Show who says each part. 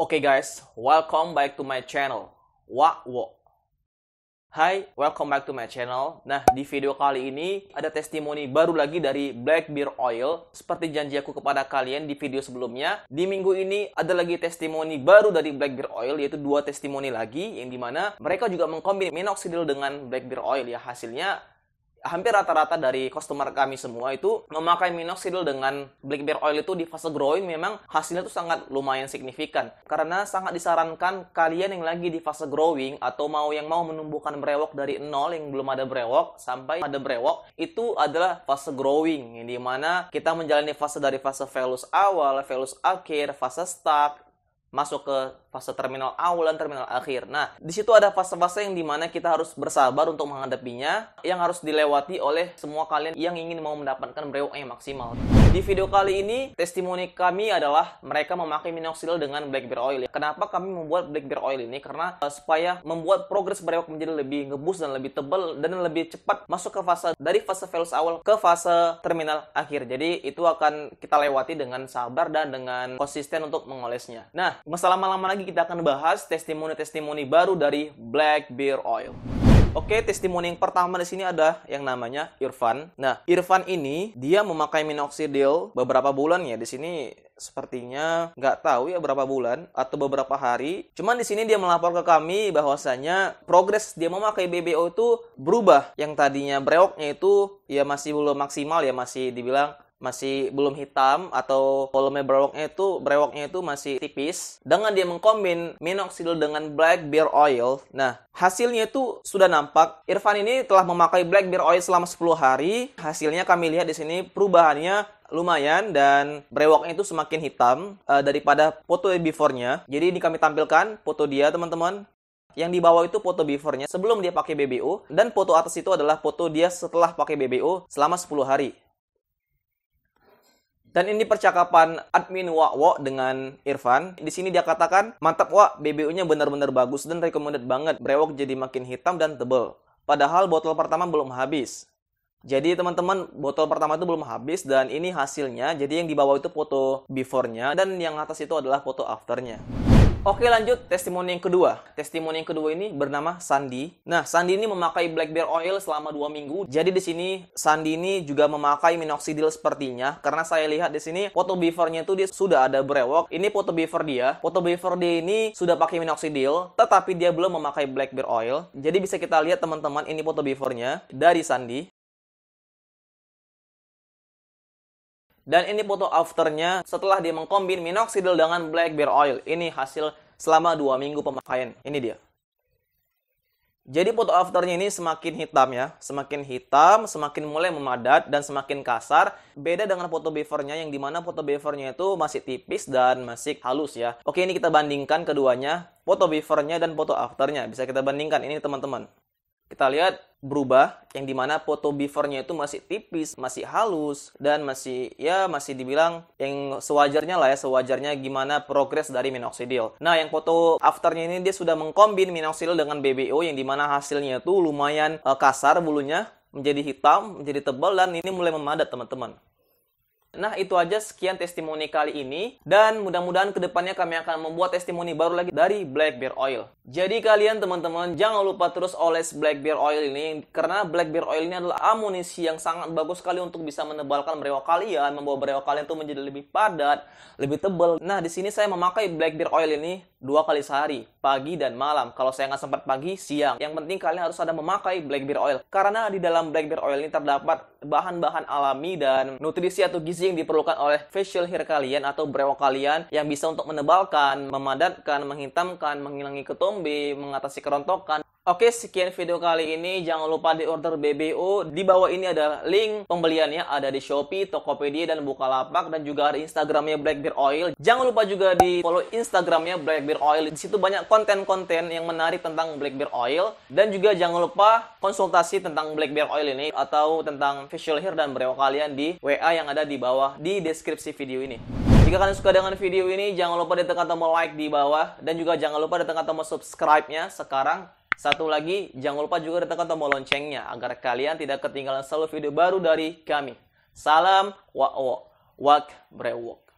Speaker 1: Oke okay guys, welcome back to my channel. Wa wo. Hai, welcome back to my channel. Nah, di video kali ini ada testimoni baru lagi dari Black Beer Oil. Seperti janji aku kepada kalian di video sebelumnya, di minggu ini ada lagi testimoni baru dari Black Beer Oil, yaitu dua testimoni lagi, yang dimana mereka juga mengkombin minoxidil dengan Black Beer Oil. Ya, hasilnya hampir rata-rata dari customer kami semua itu memakai minoxidil dengan blackberry oil itu di fase growing memang hasilnya itu sangat lumayan signifikan karena sangat disarankan kalian yang lagi di fase growing atau mau yang mau menumbuhkan brewok dari nol yang belum ada brewok sampai ada brewok itu adalah fase growing yang dimana kita menjalani fase dari fase velus awal, velus akhir, fase stuck, masuk ke fase terminal awal dan terminal akhir. Nah, di situ ada fase-fase yang dimana kita harus bersabar untuk menghadapinya, yang harus dilewati oleh semua kalian yang ingin mau mendapatkan brewok yang e maksimal. Di video kali ini, testimoni kami adalah mereka memakai minoxidil dengan black bear oil. Kenapa kami membuat black bear oil ini? Karena uh, supaya membuat progres brewok e menjadi lebih ngebus dan lebih tebal dan lebih cepat masuk ke fase dari fase fails awal ke fase terminal akhir. Jadi, itu akan kita lewati dengan sabar dan dengan konsisten untuk mengolesnya. Nah, Nggak malam lama lagi kita akan bahas testimoni-testimoni baru dari Black Bear Oil. Oke, testimoni yang pertama di sini ada yang namanya Irfan. Nah, Irfan ini dia memakai minoxidil beberapa bulan ya. Di sini sepertinya nggak tahu ya berapa bulan atau beberapa hari. Cuman di sini dia melapor ke kami bahwasanya progres dia memakai BBO itu berubah. Yang tadinya breoknya itu ya masih belum maksimal ya masih dibilang masih belum hitam atau volume brewoknya itu brewoknya itu masih tipis dengan dia mengkombin minoxidil dengan black beer oil nah hasilnya itu sudah nampak Irfan ini telah memakai black beer oil selama 10 hari hasilnya kami lihat di sini perubahannya lumayan dan brewoknya itu semakin hitam uh, daripada foto before-nya. Jadi ini kami tampilkan foto dia teman-teman. Yang di bawah itu foto before sebelum dia pakai BBO dan foto atas itu adalah foto dia setelah pakai BBO selama 10 hari. Dan ini percakapan admin wak-wak dengan Irfan. Di sini dia katakan, mantap Wak, BBU-nya benar-benar bagus dan recommended banget. Brewok jadi makin hitam dan tebel. Padahal botol pertama belum habis. Jadi teman-teman botol pertama itu belum habis dan ini hasilnya. Jadi yang di bawah itu foto before-nya dan yang atas itu adalah foto after-nya. Oke lanjut, testimoni yang kedua. Testimoni yang kedua ini bernama Sandi. Nah, Sandi ini memakai black bear oil selama 2 minggu. Jadi di sini Sandi ini juga memakai minoxidil sepertinya. Karena saya lihat di sini foto beavernya itu dia sudah ada brewok. Ini foto beaver dia. Foto beaver dia ini sudah pakai minoxidil, tetapi dia belum memakai black bear oil. Jadi bisa kita lihat teman-teman ini foto beavernya dari Sandi. Dan ini foto afternya setelah dia mengkombin minoxidil dengan black bear oil. Ini hasil selama dua minggu pemakaian. Ini dia. Jadi foto afternya ini semakin hitam ya, semakin hitam, semakin mulai memadat dan semakin kasar. Beda dengan foto beavernya yang dimana foto beavernya itu masih tipis dan masih halus ya. Oke ini kita bandingkan keduanya, foto beavernya dan foto afternya. Bisa kita bandingkan ini teman-teman. Kita lihat berubah yang dimana foto beforenya itu masih tipis, masih halus dan masih ya masih dibilang yang sewajarnya lah ya sewajarnya gimana progres dari minoxidil. Nah yang foto afternya ini dia sudah mengkombin minoxidil dengan BBO yang dimana hasilnya itu lumayan uh, kasar bulunya menjadi hitam, menjadi tebal dan ini mulai memadat teman-teman. Nah, itu aja sekian testimoni kali ini. Dan mudah-mudahan kedepannya kami akan membuat testimoni baru lagi dari Black Bear Oil. Jadi kalian teman-teman jangan lupa terus oles Black Bear Oil ini. Karena Black Bear Oil ini adalah amunisi yang sangat bagus sekali untuk bisa menebalkan berewa kalian. Membawa berewa kalian tuh menjadi lebih padat, lebih tebal. Nah, di sini saya memakai Black Bear Oil ini dua kali sehari, pagi dan malam. Kalau saya nggak sempat pagi, siang. Yang penting kalian harus ada memakai Black Bear Oil. Karena di dalam Black Bear Oil ini terdapat bahan-bahan alami dan nutrisi atau gizi yang diperlukan oleh facial hair kalian atau brewok kalian yang bisa untuk menebalkan, memadatkan, menghitamkan, menghilangi ketombe, mengatasi kerontokan, Oke, sekian video kali ini. Jangan lupa di order BBO. Di bawah ini ada link pembeliannya ada di Shopee, Tokopedia, dan Bukalapak. Dan juga ada Instagramnya Black Oil. Jangan lupa juga di follow Instagramnya Black Oil. Di situ banyak konten-konten yang menarik tentang Black Oil. Dan juga jangan lupa konsultasi tentang Black Oil ini atau tentang facial hair dan brewok kalian di WA yang ada di bawah di deskripsi video ini. Jika kalian suka dengan video ini, jangan lupa ditekan tombol like di bawah. Dan juga jangan lupa ditekan tombol subscribe-nya sekarang satu lagi, jangan lupa juga tekan tombol loncengnya agar kalian tidak ketinggalan selalu video baru dari kami. Salam wa wak brewok.